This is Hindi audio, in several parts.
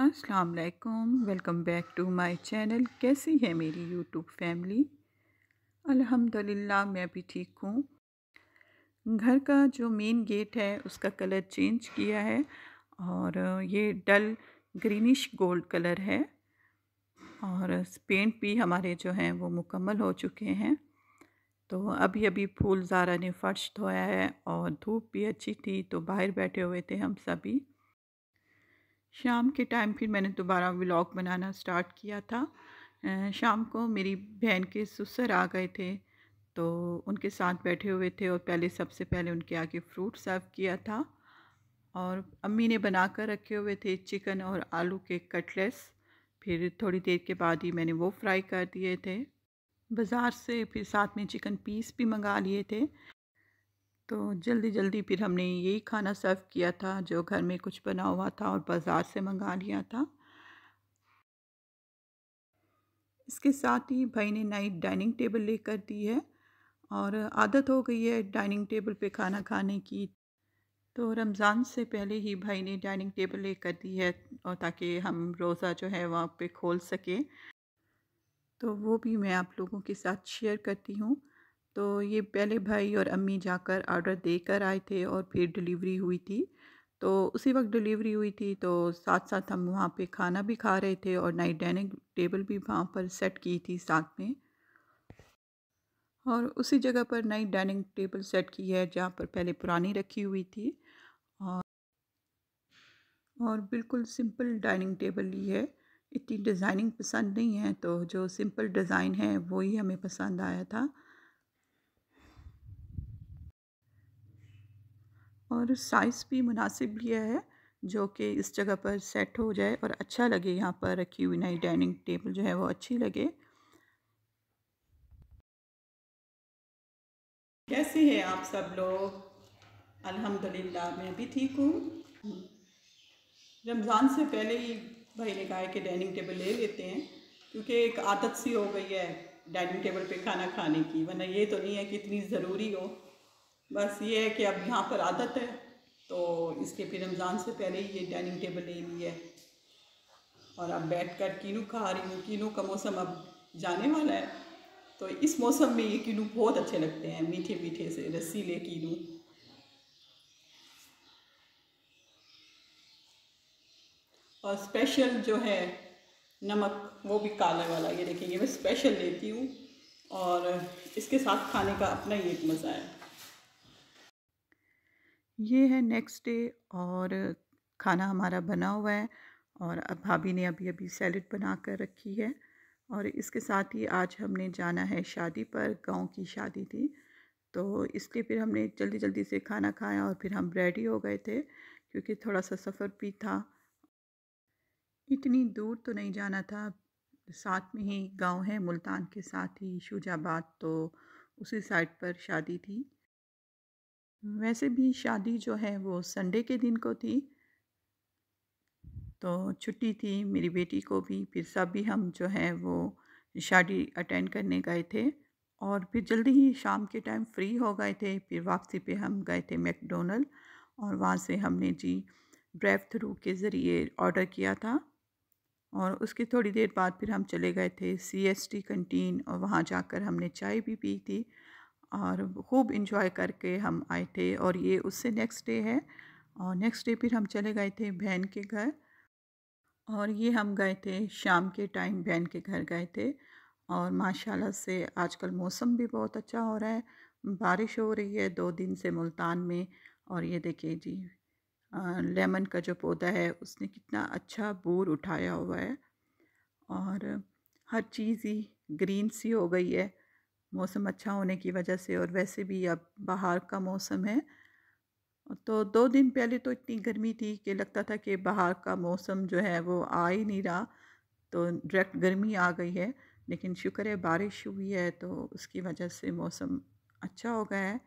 अस्सलाम वालेकुम welcome back to my channel कैसी है मेरी यूट्यूब फैमिली अल्हम्दुलिल्लाह मैं भी ठीक हूँ घर का जो मेन गेट है उसका कलर चेंज किया है और ये डल ग्रीनिश गोल्ड कलर है और पेंट भी हमारे जो हैं वो मुकम्मल हो चुके हैं तो अभी अभी फूल जारा ने फर्श धोया है और धूप भी अच्छी थी तो बाहर बैठे हुए थे हम सभी शाम के टाइम फिर मैंने दोबारा व्लॉग बनाना स्टार्ट किया था शाम को मेरी बहन के ससुर आ गए थे तो उनके साथ बैठे हुए थे और पहले सबसे पहले उनके आगे फ्रूट सर्व किया था और अम्मी ने बना कर रखे हुए थे चिकन और आलू के कटलेस फिर थोड़ी देर के बाद ही मैंने वो फ्राई कर दिए थे बाज़ार से फिर साथ में चिकन पीस भी मंगा लिए थे तो जल्दी जल्दी फिर हमने यही खाना सर्व किया था जो घर में कुछ बना हुआ था और बाज़ार से मंगा लिया था इसके साथ ही भाई ने नई डाइनिंग टेबल लेकर दी है और आदत हो गई है डाइनिंग टेबल पे खाना खाने की तो रमज़ान से पहले ही भाई ने डाइनिंग टेबल लेकर दी है और ताकि हम रोज़ा जो है वहाँ पे खोल सकें तो वो भी मैं आप लोगों के साथ शेयर करती हूँ तो ये पहले भाई और अम्मी जाकर आर्डर देकर आए थे और फिर डिलीवरी हुई थी तो उसी वक्त डिलीवरी हुई थी तो साथ साथ हम वहाँ पे खाना भी खा रहे थे और नाइट डाइनिंग टेबल भी वहाँ पर सेट की थी साथ में और उसी जगह पर नई डाइनिंग टेबल सेट की है जहाँ पर पहले पुरानी रखी हुई थी और और बिल्कुल सिंपल डाइनिंग टेबल ली है इतनी डिज़ाइनिंग पसंद नहीं है तो जो सिंपल डिज़ाइन है वही हमें पसंद आया था और साइज़ भी मुनासिब लिया है जो कि इस जगह पर सेट हो जाए और अच्छा लगे यहाँ पर रखी हुई नई डाइनिंग टेबल जो है वो अच्छी लगे कैसे हैं आप सब लोग अल्हम्दुलिल्लाह मैं भी ठीक हूँ रमज़ान से पहले ही भाई ने कहा है कि डाइनिंग टेबल ले लेते हैं क्योंकि एक आदत सी हो गई है डाइनिंग टेबल पे खाना खाने की वरना ये तो नहीं है कि इतनी ज़रूरी हो बस ये है कि अब यहाँ पर आदत है तो इसके फिर रमज़ान से पहले ही ये डाइनिंग टेबल ले ली है और अब बैठ कर कीनू खा रही हूँ कीनू का मौसम अब जाने वाला है तो इस मौसम में ये कीनू बहुत अच्छे लगते हैं मीठे मीठे से रसीले कीनू और स्पेशल जो है नमक वो भी काले वाला ये देखिए ये मैं स्पेशल लेती हूँ और इसके साथ खाने का अपना ही एक मज़ा है ये है नेक्स्ट डे और खाना हमारा बना हुआ है और अब भाभी ने अभी अभी सैलड बना कर रखी है और इसके साथ ही आज हमने जाना है शादी पर गांव की शादी थी तो इसलिए फिर हमने जल्दी जल्दी से खाना खाया और फिर हम रेडी हो गए थे क्योंकि थोड़ा सा सफ़र भी था इतनी दूर तो नहीं जाना था साथ में ही गांव है मुल्तान के साथ ही शुजाबाद तो उसी साइड पर शादी थी वैसे भी शादी जो है वो संडे के दिन को थी तो छुट्टी थी मेरी बेटी को भी फिर सब भी हम जो है वो शादी अटेंड करने गए थे और फिर जल्दी ही शाम के टाइम फ्री हो गए थे फिर वापसी पे हम गए थे मैकडोनल्ड और वहाँ से हमने जी ड्राइव थ्रू के ज़रिए ऑर्डर किया था और उसके थोड़ी देर बाद फिर हम चले गए थे सी एस टी कंटीन और वहाँ जाकर हमने चाय भी पी थी और खूब इंजॉय करके हम आए थे और ये उससे नेक्स्ट डे है और नेक्स्ट डे फिर हम चले गए थे बहन के घर और ये हम गए थे शाम के टाइम बहन के घर गए थे और माशाल्लाह से आजकल मौसम भी बहुत अच्छा हो रहा है बारिश हो रही है दो दिन से मुल्तान में और ये देखिए जी लेमन का जो पौधा है उसने कितना अच्छा बूर उठाया हुआ है और हर चीज़ ही ग्रीन सी हो गई है मौसम अच्छा होने की वजह से और वैसे भी अब बाहर का मौसम है तो दो दिन पहले तो इतनी गर्मी थी कि लगता था कि बाहर का मौसम जो है वो आ ही नहीं रहा तो डायरेक्ट गर्मी आ गई है लेकिन शुक्र है बारिश हुई है तो उसकी वजह से मौसम अच्छा हो गया है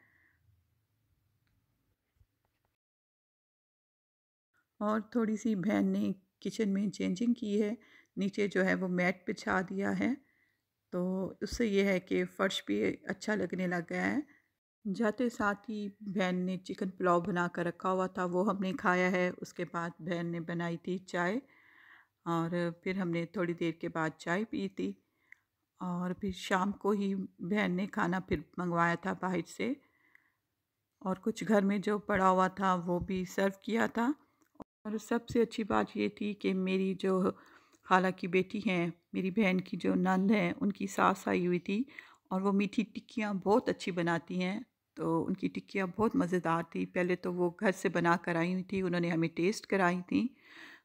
और थोड़ी सी बहन ने किचन में चेंजिंग की है नीचे जो है वो मैट बिछा दिया है तो उससे यह है कि फ़र्श भी अच्छा लगने लग गया है जाते साथ ही बहन ने चिकन पुलाव बना कर रखा हुआ था वो हमने खाया है उसके बाद बहन ने बनाई थी चाय और फिर हमने थोड़ी देर के बाद चाय पी थी और फिर शाम को ही बहन ने खाना फिर मंगवाया था बाहर से और कुछ घर में जो पड़ा हुआ था वो भी सर्व किया था और सबसे अच्छी बात ये थी कि मेरी जो खाला की बेटी हैं मेरी बहन की जो नंद है उनकी सास आई हुई थी और वो मीठी टिक्कियाँ बहुत अच्छी बनाती हैं तो उनकी टिक्कियाँ बहुत मज़ेदार थी पहले तो वो घर से बना कर आई हुई थी उन्होंने हमें टेस्ट कराई थी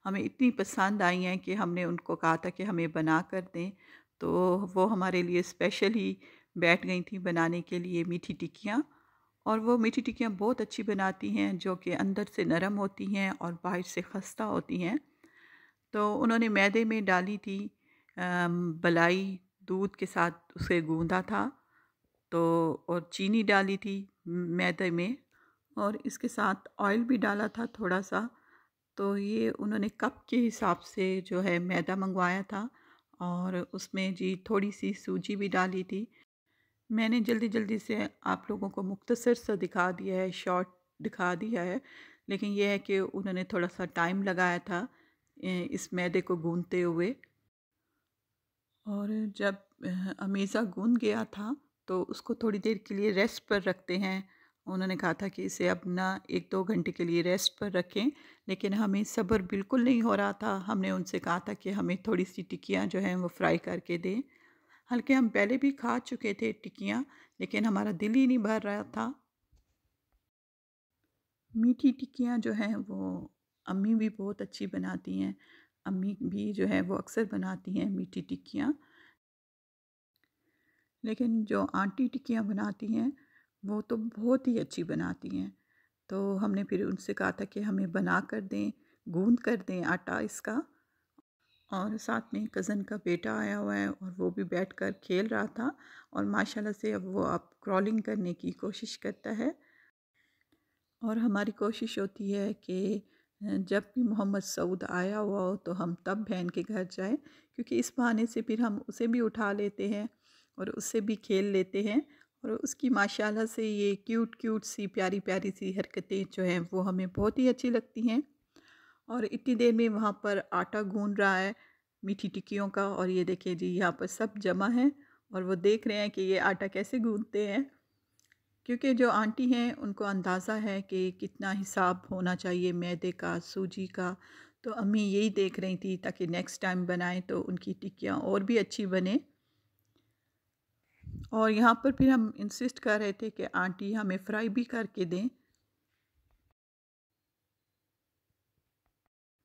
हमें इतनी पसंद आई हैं कि हमने उनको कहा था कि हमें बना कर दें तो वो हमारे लिए स्पेशल ही बैठ गई थी बनाने के लिए मीठी टिक्कियाँ और वो मीठी टिक्कियाँ बहुत अच्छी बनाती हैं जो कि अंदर से नरम होती हैं और बाहर से खस्ता होती हैं तो उन्होंने मैदे में डाली थी बलाई दूध के साथ उसे गूँधा था तो और चीनी डाली थी मैदे में और इसके साथ ऑयल भी डाला था थोड़ा सा तो ये उन्होंने कप के हिसाब से जो है मैदा मंगवाया था और उसमें जी थोड़ी सी सूजी भी डाली थी मैंने जल्दी जल्दी से आप लोगों को मुख्तसर सा दिखा दिया है शॉर्ट दिखा दिया है लेकिन यह है कि उन्होंने थोड़ा सा टाइम लगाया था इस मैदे को गूंदते हुए और जब अमेजा गूंद गया था तो उसको थोड़ी देर के लिए रेस्ट पर रखते हैं उन्होंने कहा था कि इसे अब ना एक दो घंटे के लिए रेस्ट पर रखें लेकिन हमें सब्र बिल्कुल नहीं हो रहा था हमने उनसे कहा था कि हमें थोड़ी सी टिक्कियाँ जो हैं वो फ्राई करके दें हल्के हम पहले भी खा चुके थे टिक्कियाँ लेकिन हमारा दिल ही नहीं भर रहा था मीठी टिक्कियाँ जो हैं वो अम्मी भी बहुत अच्छी बनाती हैं अम्मी भी जो है वो अक्सर बनाती हैं मीठी टिक्कियाँ लेकिन जो आंटी टिक्कियाँ बनाती हैं वो तो बहुत ही अच्छी बनाती हैं तो हमने फिर उनसे कहा था कि हमें बना कर दें गूंद कर दें आटा इसका और साथ में कज़न का बेटा आया हुआ है और वो भी बैठ कर खेल रहा था और माशाल्लाह से अब वो अब क्रॉलिंग करने की कोशिश करता है और हमारी कोशिश होती है कि जब भी मोहम्मद सऊद आया हुआ हो तो हम तब बहन के घर जाएं क्योंकि इस बहाने से फिर हम उसे भी उठा लेते हैं और उससे भी खेल लेते हैं और उसकी माशाल्लाह से ये क्यूट क्यूट सी प्यारी प्यारी सी हरकतें जो हैं वो हमें बहुत ही अच्छी लगती हैं और इतनी देर में वहाँ पर आटा गूंद रहा है मीठी टिक्कियों का और ये देखिए जी यहाँ पर सब जमा है और वो देख रहे हैं कि ये आटा कैसे गूँधते हैं क्योंकि जो आंटी हैं उनको अंदाज़ा है कि कितना हिसाब होना चाहिए मैदे का सूजी का तो अम्मी यही देख रही थी ताकि नेक्स्ट टाइम बनाएं तो उनकी टिक्कियाँ और भी अच्छी बने और यहाँ पर फिर हम इंसिस्ट कर रहे थे कि आंटी हमें फ्राई भी करके दें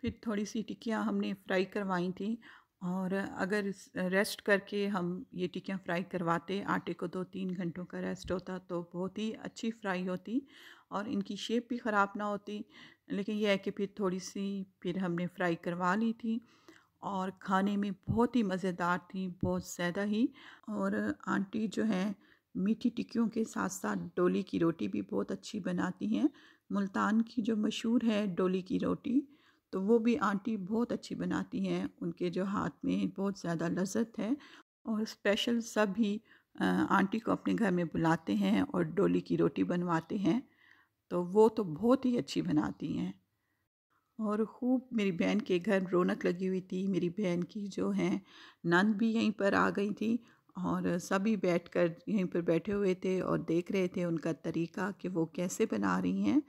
फिर थोड़ी सी टिक्कियाँ हमने फ्राई करवाई थी और अगर रेस्ट करके हम ये टिकियाँ फ्राई करवाते आटे को दो तीन घंटों का रेस्ट होता तो बहुत ही अच्छी फ्राई होती और इनकी शेप भी ख़राब ना होती। लेकिन ये है कि फिर थोड़ी-सी फिर हमने फ्राई करवा ली थी और खाने में बहुत ही मज़ेदार थी, बहुत ज़्यादा ही और आंटी जो हैं मीठी टिकियों के साथ-साथ डोली की रोटी भी बहुत अच्छी बनाती हैं। मुल्तान की जो मशहूर है डोली की रोटी तो वो भी आंटी बहुत अच्छी बनाती हैं उनके जो हाथ में बहुत ज़्यादा लजत है और स्पेशल सब ही आंटी को अपने घर में बुलाते हैं और डोली की रोटी बनवाते हैं तो वो तो बहुत ही अच्छी बनाती हैं और खूब मेरी बहन के घर रौनक लगी हुई थी मेरी बहन की जो है नंद भी यहीं पर आ गई थी और सभी बैठकर यहीं पर बैठे हुए थे और देख रहे थे उनका तरीका कि वो कैसे बना रही हैं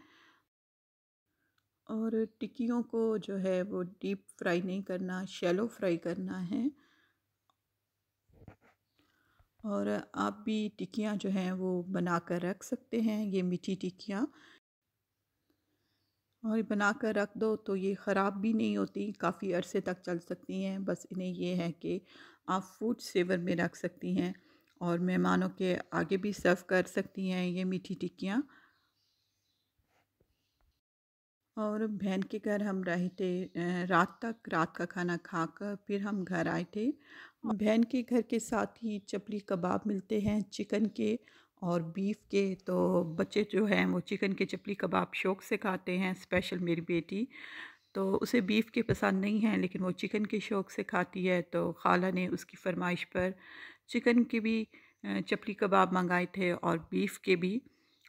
और टिक्कियों को जो है वो डीप फ्राई नहीं करना शैलो फ्राई करना है और आप भी टिक्कियाँ जो हैं वो बना कर रख सकते हैं ये मीठी टिक्कियाँ और बना कर रख दो तो ये ख़राब भी नहीं होती काफ़ी अरसे तक चल सकती हैं बस इन्हें यह है कि आप फूड सेवर में रख सकती हैं और मेहमानों के आगे भी सर्व कर सकती हैं ये मीठी टिक्कियाँ और बहन के घर हम रहे थे रात तक रात का खाना खाकर फिर हम घर आए थे हाँ। बहन के घर के साथ ही चपली कबाब मिलते हैं चिकन के और बीफ के तो बच्चे जो हैं वो चिकन के चपली कबाब शौक से खाते हैं स्पेशल मेरी बेटी तो उसे बीफ के पसंद नहीं है लेकिन वो चिकन के शौक़ से खाती है तो खाला ने उसकी फरमाइश पर चिकन के भी चपली कबाब मंगाए थे और बीफ के भी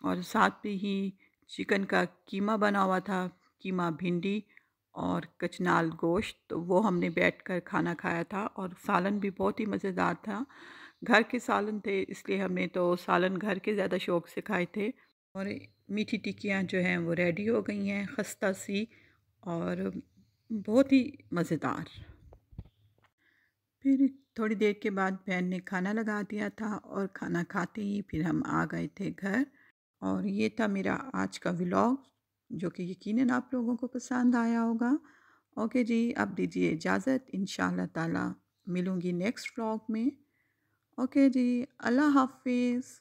और साथ में ही चिकन का कीमा बना हुआ था कीमा भिंडी और कचनाल गोश्त तो वो हमने बैठ कर खाना खाया था और सालन भी बहुत ही मज़ेदार था घर के सालन थे इसलिए हमने तो सालन घर के ज़्यादा शौक़ से खाए थे और मीठी टिक्कियाँ जो हैं वो रेडी हो गई हैं खस्ता सी और बहुत ही मज़ेदार फिर थोड़ी देर के बाद बहन ने खाना लगा दिया था और खाना खाते ही फिर हम आ गए थे घर और ये था मेरा आज का व्लॉग जो कि यकीन आप लोगों को पसंद आया होगा ओके जी आप दीजिए इजाज़त इन ताला मिलूँगी नेक्स्ट व्लॉग में ओके जी अल्लाह हाफिज़